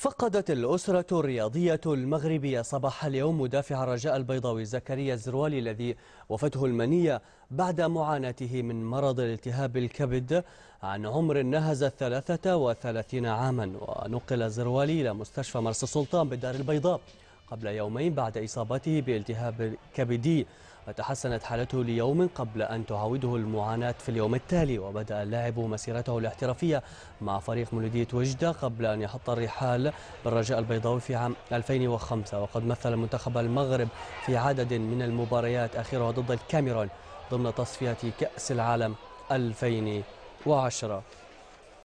فقدت الأسرة الرياضية المغربية صباح اليوم مدافع رجاء البيضاوي زكريا الزروالي الذي وفته المنية بعد معاناته من مرض الالتهاب الكبد عن عمر نهز وثلاثين عاما ونقل زروالي إلى مستشفى مرسى السلطان بالدار البيضاء قبل يومين بعد إصابته بالتهاب كبدي وتحسنت حالته ليوم قبل أن تعاوده المعاناة في اليوم التالي وبدأ اللاعب مسيرته الاحترافية مع فريق مولودية وجدة قبل أن يحط الرحال بالرجاء البيضاوي في عام 2005 وقد مثل منتخب المغرب في عدد من المباريات آخرها ضد الكاميرون ضمن تصفية كأس العالم 2010